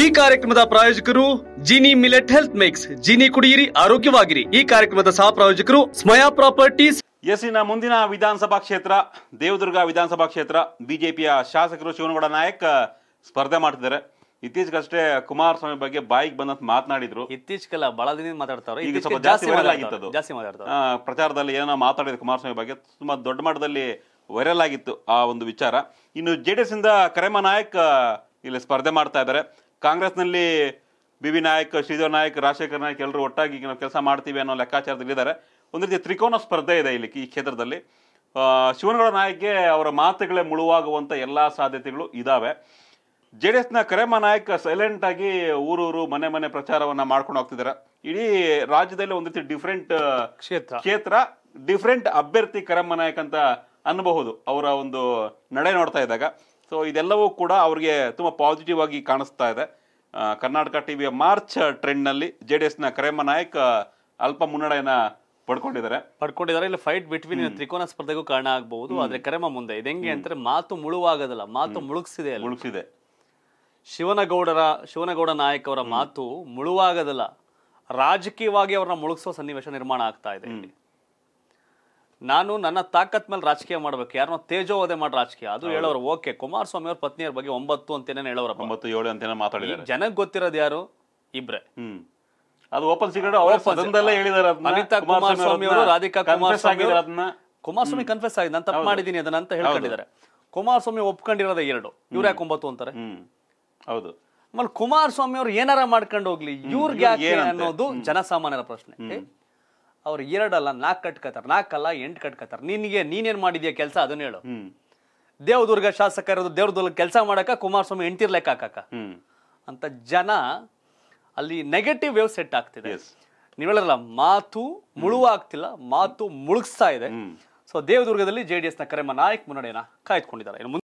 ಈ ಕಾರ್ಯಕ್ರಮದ ಪ್ರಾಯೋಜಕರು Jini millet health mix Jini ಕುಡಿಯಿರಿ ಆರೋಗ್ಯವಾಗಿರಿ ಈ ಕಾರ್ಯಕ್ರಮದ ಸಹ ಪ್ರಾಯೋಜಕರು ಸ್ಮಯಾ ಪ್ರಾಪರ್ಟೀಸ್ ಎಸ್ಸಿನ ಮುಂದಿನ ವಿಧಾನಸಭಾ ಕ್ಷೇತ್ರ ದೇವದುರ್ಗ ವಿಧಾನಸಭಾ ಕ್ಷೇತ್ರ ಬಿಜೆಪಿಯ ಶಾಸಕರು ಶಿವನಗೌಡ ನಾಯಕ್ ಸ್ಪರ್ಧೆ ಮಾಡ್ತಿದ್ದಾರೆ ಇತ್ತೀಚೆಗಷ್ಟೇ ಕುಮಾರಸ್ವಾಮಿ ಬಗ್ಗೆ ಬಾಯಿಗೆ ಬಂದಂತ ಮಾತನಾಡಿದ್ರು ಇತ್ತೀಚೆಗೆಲ್ಲ ಬಹಳ ದಿನ ಮಾತಾಡ್ತಾರೆ ಈಗ ಸ್ವಲ್ಪ ಜಾಸ್ತಿ ಆಗಿತ್ತು ಜಾಸ್ತಿ ಮಾತಾಡ್ತಾರೆ ಪ್ರಚಾರದಲ್ಲಿ ಏನೋ ಮಾತಾಡಿದ್ರು ಕುಮಾರಸ್ವಾಮಿ ಬಗ್ಗೆ ತುಂಬಾ ದೊಡ್ಡ ಮಟ್ಟದಲ್ಲಿ ವೈರಲ್ ಆಗಿತ್ತು ಆ ಒಂದು ವಿಚಾರ ಇನ್ನು ಜೆಡಿಎಸ್ ಇಂದ ಕರೆಮ ನಾಯಕ್ ಇಲ್ಲಿ ಸ್ಪರ್ಧೆ ಮಾಡ್ತಾ ಇದ್ದಾರೆ ಕಾಂಗ್ರೆಸ್ನಲ್ಲಿ ಬಿ ವಿ ನಾಯಕ್ ಶ್ರೀಧರ್ ನಾಯಕ್ ರಾಜಶೇಖರ್ ನಾಯಕ್ ಎಲ್ಲರೂ ಒಟ್ಟಾಗಿ ಈಗ ನಾವು ಕೆಲಸ ಮಾಡ್ತೀವಿ ಅನ್ನೋ ಲೆಕ್ಕಾಚಾರದಲ್ಲಿದ್ದಾರೆ ಒಂದು ರೀತಿ ತ್ರಿಕೋನ ಸ್ಪರ್ಧೆ ಇದೆ ಇಲ್ಲಿ ಈ ಕ್ಷೇತ್ರದಲ್ಲಿ ಶಿವನಗೌಡ ನಾಯಕ್ಗೆ ಅವರ ಮಾತುಗಳೇ ಮುಳುವಾಗುವಂತ ಎಲ್ಲ ಸಾಧ್ಯತೆಗಳು ಇದಾವೆ ಜೆ ಡಿ ಎಸ್ನ ಕರೆಮ ನಾಯಕ್ ಆಗಿ ಊರೂರು ಮನೆ ಮನೆ ಪ್ರಚಾರವನ್ನ ಮಾಡ್ಕೊಂಡು ಹೋಗ್ತಿದ್ದಾರೆ ಇಡೀ ರಾಜ್ಯದಲ್ಲಿ ಒಂದು ರೀತಿ ಡಿಫ್ರೆಂಟ್ ಕ್ಷೇತ್ರ ಕ್ಷೇತ್ರ ಡಿಫ್ರೆಂಟ್ ಅಭ್ಯರ್ಥಿ ಕರೆಮ್ಮ ನಾಯಕ್ ಅಂತ ಅನ್ನಬಹುದು ಅವರ ಒಂದು ನಡೆ ನೋಡ್ತಾ ಇದ್ದಾಗ ಸೊ ಇದೆಲ್ಲವೂ ಕೂಡ ಅವ್ರಿಗೆ ತುಂಬ ಪಾಸಿಟಿವ್ ಆಗಿ ಕಾಣಿಸ್ತಾ ಇದೆ ಕರ್ನಾಟಕ ಟಿ ವಿಯ ಮಾರ್ಚ್ ಟ್ರೆಂಡ್ನಲ್ಲಿ ಜೆ ಡಿ ನ ಕರೇಮ ನಾಯಕ್ ಅಲ್ಪ ಮುನ್ನಡೆಯನ್ನ ಪಡ್ಕೊಂಡಿದ್ದಾರೆ ಪಡ್ಕೊಂಡಿದ್ದಾರೆ ಇಲ್ಲಿ ಫೈಟ್ ಬಿಟ್ವೀನ್ ತ್ರಿಕೋನ ಸ್ಪರ್ಧೆಗೂ ಕಾರಣ ಆಗಬಹುದು ಆದ್ರೆ ಕರೆಮ ಮುಂದೆ ಇದು ಹೆಂಗೆ ಅಂದ್ರೆ ಮಾತು ಮುಳುವಾಗದಲ್ಲ ಮಾತು ಮುಳುಗಿಸಿದೆ ಮುಳುಗಿಸಿದೆ ಶಿವನಗೌಡರ ಶಿವನಗೌಡ ನಾಯಕ್ ಅವರ ಮಾತು ಮುಳುವಾಗದಲ್ಲ ರಾಜಕೀಯವಾಗಿ ಅವರನ್ನ ಮುಳುಗಿಸುವ ಸನ್ನಿವೇಶ ನಿರ್ಮಾಣ ಆಗ್ತಾ ಇದೆ ನಾನು ನನ್ನ ತಾಕತ್ ಮೇಲೆ ರಾಜಕೀಯ ಮಾಡ್ಬೇಕು ಯಾರನ್ನೋ ತೇಜೋವಧೆ ಮಾಡಿ ರಾಜಕೀಯ ಅದು ಹೇಳೋರು ಓಕೆ ಕುಮಾರಸ್ವಾಮಿ ಅವ್ರ ಪತ್ನಿಯವ್ರ ಬಗ್ಗೆ ಒಂಬತ್ತು ಅಂತೇನೆ ಹೇಳೋರು ಒಂಬತ್ತು ಏಳು ಅಂತೇನೆ ಮಾತಾಡಿದ್ರು ಜನಕ್ಕೆ ಗೊತ್ತಿರೋದು ಯಾರು ಇಬ್ರೆ ಅದು ಓಪನ್ ಸೀಕ್ರೆಟ್ ಹೇಳಿದಾರೆ ಅನಿತಾ ಕುಮಾರಸ್ವಾಮಿ ಅವರು ರಾಧಿಕಾ ಕುಮಾರಸ್ವಾಮಿ ಕುಮಾರಸ್ವಾಮಿ ಕನ್ಫೆಸ್ ಆಗಿದೆ ನಾನು ತಪ್ಪು ಮಾಡಿದ್ದೀನಿ ಅದನ್ನ ಅಂತ ಹೇಳ್ಕೊಂಡಿದ್ದಾರೆ ಕುಮಾರಸ್ವಾಮಿ ಒಪ್ಕೊಂಡಿರೋದೇ ಎರಡು ಇವ್ರ ಯಾಕೆ ಒಂಬತ್ತು ಅಂತಾರೆ ಹೌದು ಆಮೇಲೆ ಕುಮಾರಸ್ವಾಮಿ ಅವ್ರು ಏನಾರ ಮಾಡ್ಕೊಂಡು ಹೋಗ್ಲಿ ಇವ್ರಿಗೆ ಯಾಕೆ ಅನ್ನೋದು ಜನಸಾಮಾನ್ಯರ ಪ್ರಶ್ನೆ ಅವ್ರು ಎರಡಲ್ಲ ನಾಲ್ಕು ಕಟ್ಕೋತಾರೆ ನಾಲ್ಕಲ್ಲ ಎಂಟು ಕಟ್ಕೋತಾರೆ ನಿನಗೆ ನೀನೇನು ಮಾಡಿದ್ಯಾ ಕೆಲಸ ಅದನ್ನ ಹೇಳು ದೇವದುರ್ಗ ಶಾಸಕ ಇರೋದು ದೇವ್ರದುರ್ಗ ಕೆಲಸ ಮಾಡಕ ಕುಮಾರಸ್ವಾಮಿ ಎಂಟಿರ್ ಲೆಕ್ಕ ಹಾಕಕ್ಕ ಅಂತ ಜನ ಅಲ್ಲಿ ನೆಗೆಟಿವ್ ವೇವ್ ಸೆಟ್ ಆಗ್ತಿದೆ ನೀವು ಹೇಳಲ್ಲ ಮಾತು ಮುಳುವಾಗ್ತಿಲ್ಲ ಮಾತು ಮುಳುಗಿಸ್ತಾ ಇದೆ ಸೊ ದೇವದುರ್ಗದಲ್ಲಿ ಜೆಡಿಎಸ್ ನ ಎಸ್ನ ಕರೆಮ ನಾಯಕ್ ಮುನ್ನಡೆಯನ್ನ ಕಾಯ್ದುಕೊಂಡಿದ್ದಾರೆ